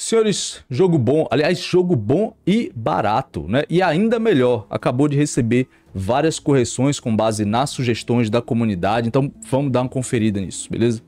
Senhores, jogo bom, aliás, jogo bom e barato, né? E ainda melhor, acabou de receber várias correções com base nas sugestões da comunidade, então vamos dar uma conferida nisso, beleza?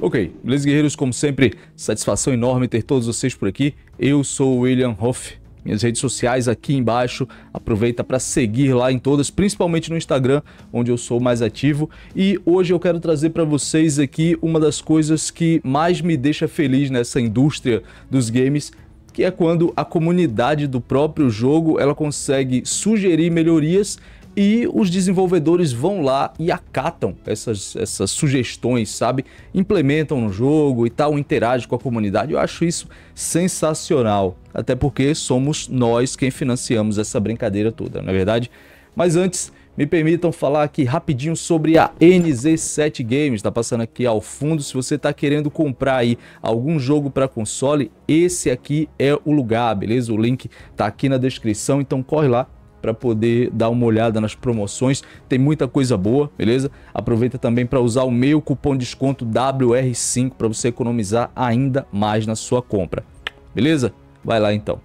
Ok, beleza, guerreiros? Como sempre, satisfação enorme ter todos vocês por aqui. Eu sou o William Hoff minhas redes sociais aqui embaixo. Aproveita para seguir lá em todas, principalmente no Instagram, onde eu sou mais ativo. E hoje eu quero trazer para vocês aqui uma das coisas que mais me deixa feliz nessa indústria dos games, que é quando a comunidade do próprio jogo ela consegue sugerir melhorias e os desenvolvedores vão lá e acatam essas, essas sugestões, sabe? Implementam no jogo e tal, interagem com a comunidade. Eu acho isso sensacional, até porque somos nós quem financiamos essa brincadeira toda, não é verdade? Mas antes, me permitam falar aqui rapidinho sobre a NZ7 Games, está passando aqui ao fundo. Se você está querendo comprar aí algum jogo para console, esse aqui é o lugar, beleza? O link está aqui na descrição, então corre lá para poder dar uma olhada nas promoções. Tem muita coisa boa, beleza? Aproveita também para usar o meu cupom de desconto WR5 para você economizar ainda mais na sua compra. Beleza? Vai lá então.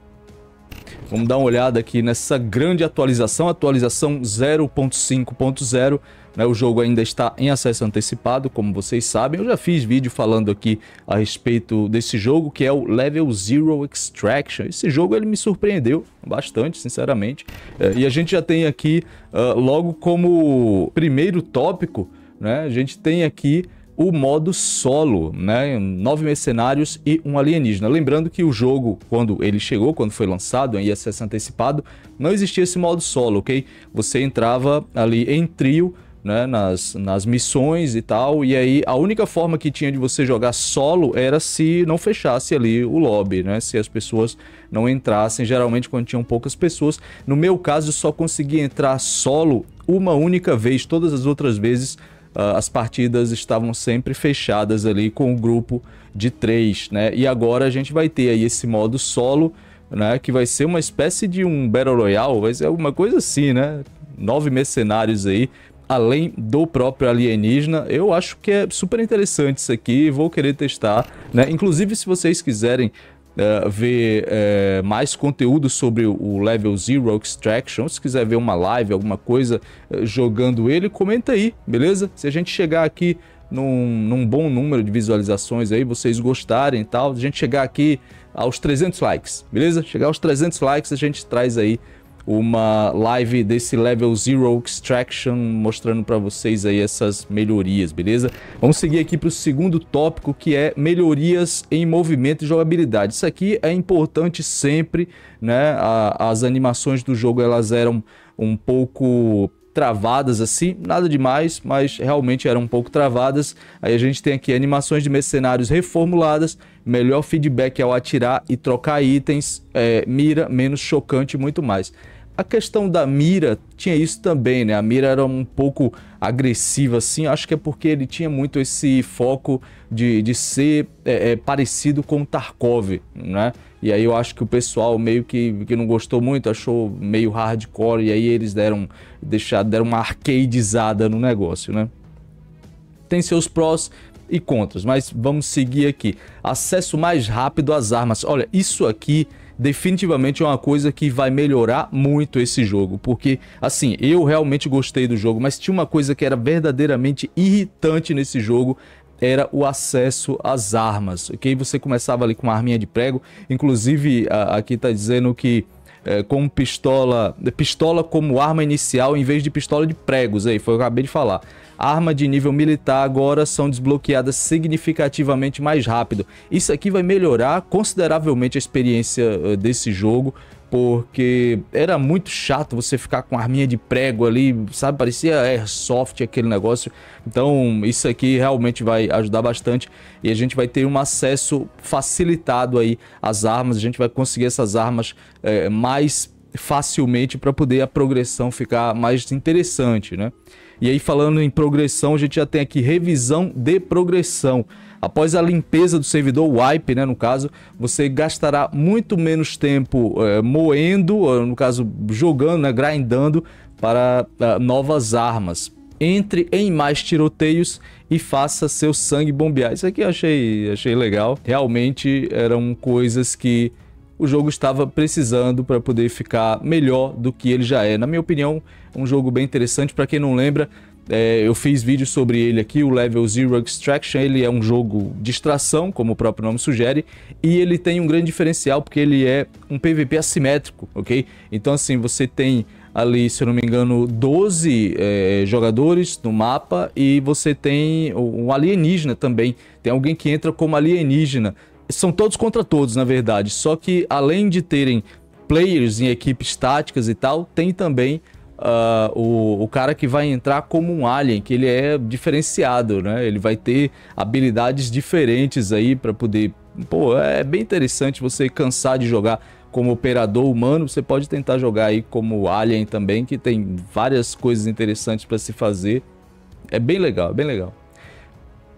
Vamos dar uma olhada aqui nessa grande atualização, atualização 0.5.0. Né? O jogo ainda está em acesso antecipado, como vocês sabem. Eu já fiz vídeo falando aqui a respeito desse jogo, que é o Level Zero Extraction. Esse jogo ele me surpreendeu bastante, sinceramente. É, e a gente já tem aqui, uh, logo como primeiro tópico, né? a gente tem aqui o modo solo, né? Nove mercenários e um alienígena. Lembrando que o jogo, quando ele chegou, quando foi lançado, em acesso antecipado, não existia esse modo solo, ok? Você entrava ali em trio, né? Nas, nas missões e tal, e aí a única forma que tinha de você jogar solo era se não fechasse ali o lobby, né? Se as pessoas não entrassem, geralmente quando tinham poucas pessoas. No meu caso, só consegui entrar solo uma única vez, todas as outras vezes ah, as partidas estavam sempre fechadas ali com o um grupo de três, né? E agora a gente vai ter aí esse modo solo, né? Que vai ser uma espécie de um Battle Royale, vai ser alguma coisa assim, né? Nove mercenários aí, além do próprio alienígena. Eu acho que é super interessante isso aqui, vou querer testar, né? Inclusive, se vocês quiserem eh, ver eh, mais conteúdo sobre o Level Zero Extraction, se quiser ver uma live, alguma coisa eh, jogando ele, comenta aí, beleza? Se a gente chegar aqui num, num, bom número de visualizações aí, vocês gostarem e tal, a gente chegar aqui aos 300 likes, beleza? Chegar aos 300 likes, a gente traz aí uma live desse level zero extraction mostrando para vocês aí essas melhorias, beleza? Vamos seguir aqui para o segundo tópico que é melhorias em movimento e jogabilidade. Isso aqui é importante sempre, né? A, as animações do jogo elas eram um pouco travadas assim, nada demais, mas realmente eram um pouco travadas. Aí a gente tem aqui animações de mercenários reformuladas, melhor feedback ao atirar e trocar itens, é, mira menos chocante e muito mais. A questão da mira tinha isso também, né? A mira era um pouco agressiva, assim. Acho que é porque ele tinha muito esse foco de, de ser é, é, parecido com Tarkov, né? E aí eu acho que o pessoal meio que, que não gostou muito, achou meio hardcore, e aí eles deram, deixar, deram uma arcadeizada no negócio, né? Tem seus prós, e contras, mas vamos seguir aqui. Acesso mais rápido às armas. Olha, isso aqui definitivamente é uma coisa que vai melhorar muito esse jogo, porque assim, eu realmente gostei do jogo, mas tinha uma coisa que era verdadeiramente irritante nesse jogo, era o acesso às armas, ok? Você começava ali com uma arminha de prego, inclusive aqui tá dizendo que é, com pistola, pistola como arma inicial em vez de pistola de pregos, aí foi o que eu acabei de falar. Arma de nível militar agora são desbloqueadas significativamente mais rápido. Isso aqui vai melhorar consideravelmente a experiência eh, desse jogo porque era muito chato você ficar com arminha de prego ali, sabe? Parecia airsoft aquele negócio. Então, isso aqui realmente vai ajudar bastante e a gente vai ter um acesso facilitado aí às armas, a gente vai conseguir essas armas é, mais facilmente para poder a progressão ficar mais interessante, né? E aí falando em progressão, a gente já tem aqui revisão de progressão. Após a limpeza do servidor, o wipe, né, no caso, você gastará muito menos tempo é, moendo, eh, no caso, jogando, né, grindando para eh, novas armas. Entre em mais tiroteios e faça seu sangue bombear. Isso aqui eu achei, achei legal. Realmente eram coisas que o jogo estava precisando para poder ficar melhor do que ele já é. Na minha opinião, é um jogo bem interessante. Para quem não lembra, é, eu fiz vídeo sobre ele aqui, o Level Zero Extraction. Ele é um jogo de extração, como o próprio nome sugere, e ele tem um grande diferencial porque ele é um PVP assimétrico, ok? Então, assim, você tem ali, se eu não me engano, 12 é, jogadores no mapa e você tem um alienígena também. Tem alguém que entra como alienígena. São todos contra todos, na verdade. Só que além de terem players em equipes táticas e tal, tem também Uh, o, o, cara que vai entrar como um alien, que ele é diferenciado, né? Ele vai ter habilidades diferentes aí para poder. Pô, é bem interessante você cansar de jogar como operador humano. Você pode tentar jogar aí como alien também, que tem várias coisas interessantes para se fazer. É bem legal, é bem legal.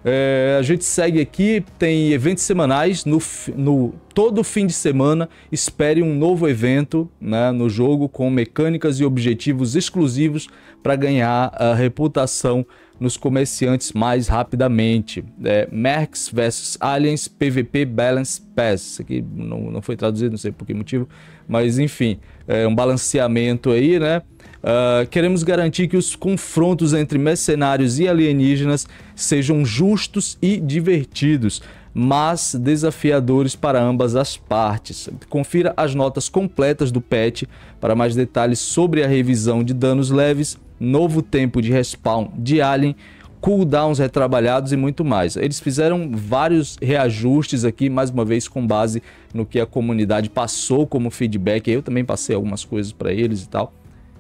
É, a gente segue aqui, tem eventos semanais no, no todo fim de semana. Espere um novo evento né, no jogo com mecânicas e objetivos exclusivos para ganhar a reputação nos comerciantes mais rapidamente. É, Mercs versus Aliens PVP Balance Pass. Isso aqui não, não foi traduzido, não sei por que motivo, mas enfim, é um balanceamento aí, né? Uh, queremos garantir que os confrontos entre mercenários e alienígenas sejam justos e divertidos, mas desafiadores para ambas as partes. Confira as notas completas do patch para mais detalhes sobre a revisão de danos leves novo tempo de respawn de Alien, cooldowns retrabalhados e muito mais. Eles fizeram vários reajustes aqui, mais uma vez com base no que a comunidade passou como feedback. Eu também passei algumas coisas para eles e tal.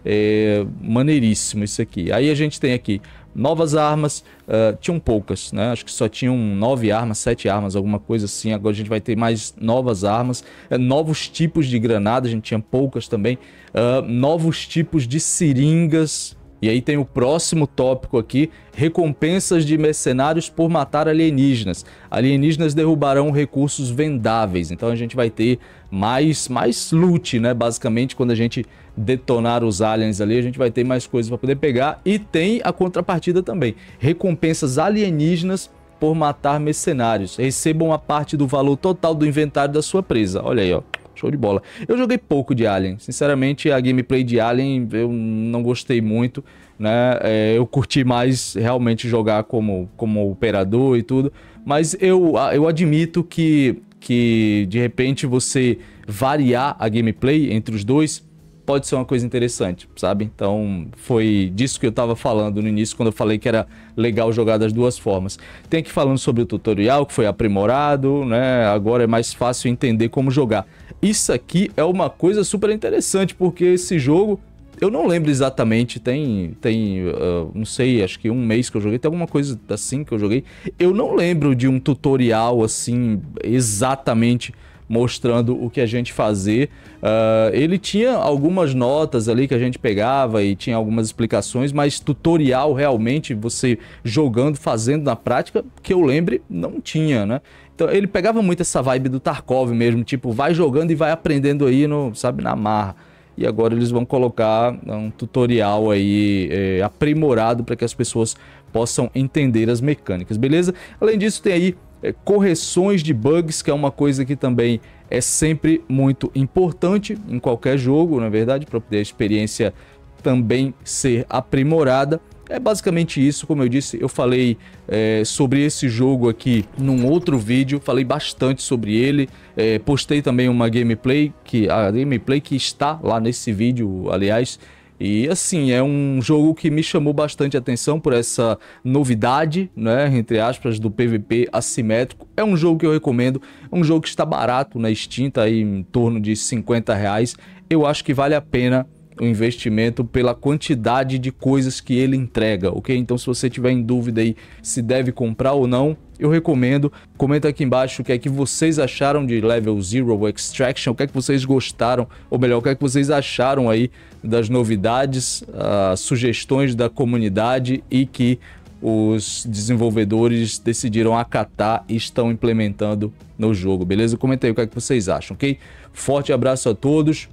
É maneiríssimo isso aqui. Aí a gente tem aqui novas armas, uh, tinham poucas, né? Acho que só tinham nove armas, sete armas, alguma coisa assim. Agora a gente vai ter mais novas armas, uh, novos tipos de granada, a gente tinha poucas também, uh, novos tipos de seringas, e aí tem o próximo tópico aqui: recompensas de mercenários por matar alienígenas. Alienígenas derrubarão recursos vendáveis. Então a gente vai ter mais mais loot, né? Basicamente, quando a gente detonar os aliens ali, a gente vai ter mais coisas para poder pegar. E tem a contrapartida também: recompensas alienígenas por matar mercenários. Recebam a parte do valor total do inventário da sua presa. Olha aí, ó. Show de bola. Eu joguei pouco de Alien. Sinceramente, a gameplay de Alien eu não gostei muito, né? É, eu curti mais realmente jogar como, como operador e tudo. Mas eu, eu admito que, que de repente você variar a gameplay entre os dois pode ser uma coisa interessante, sabe? Então, foi disso que eu estava falando no início, quando eu falei que era legal jogar das duas formas. Tem aqui falando sobre o tutorial, que foi aprimorado, né? Agora é mais fácil entender como jogar. Isso aqui é uma coisa super interessante, porque esse jogo, eu não lembro exatamente, tem, tem uh, não sei, acho que um mês que eu joguei, tem alguma coisa assim que eu joguei. Eu não lembro de um tutorial, assim, exatamente mostrando o que a gente fazer. Uh, ele tinha algumas notas ali que a gente pegava e tinha algumas explicações, mas tutorial realmente, você jogando, fazendo na prática, que eu lembre, não tinha, né? Então ele pegava muito essa vibe do Tarkov mesmo, tipo, vai jogando e vai aprendendo aí, no, sabe, na marra. E agora eles vão colocar um tutorial aí é, aprimorado para que as pessoas possam entender as mecânicas, beleza? Além disso, tem aí é, correções de bugs, que é uma coisa que também é sempre muito importante em qualquer jogo, na é verdade, para poder a experiência também ser aprimorada. É basicamente isso, como eu disse, eu falei é, sobre esse jogo aqui num outro vídeo, falei bastante sobre ele, é, postei também uma gameplay, que a gameplay que está lá nesse vídeo, aliás, e assim, é um jogo que me chamou bastante atenção por essa novidade, né, entre aspas, do PVP assimétrico. É um jogo que eu recomendo, é um jogo que está barato na né, tá aí em torno de 50 reais. Eu acho que vale a pena o investimento pela quantidade de coisas que ele entrega, ok? Então, se você tiver em dúvida aí se deve comprar ou não, eu recomendo. Comenta aqui embaixo o que é que vocês acharam de Level Zero Extraction, o que é que vocês gostaram, ou melhor, o que é que vocês acharam aí das novidades, uh, sugestões da comunidade e que os desenvolvedores decidiram acatar e estão implementando no jogo, beleza? Comenta aí o que, é que vocês acham, ok? Forte abraço a todos,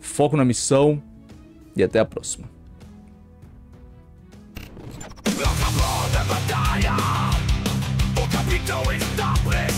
foco na missão, e até a próxima. O está preso.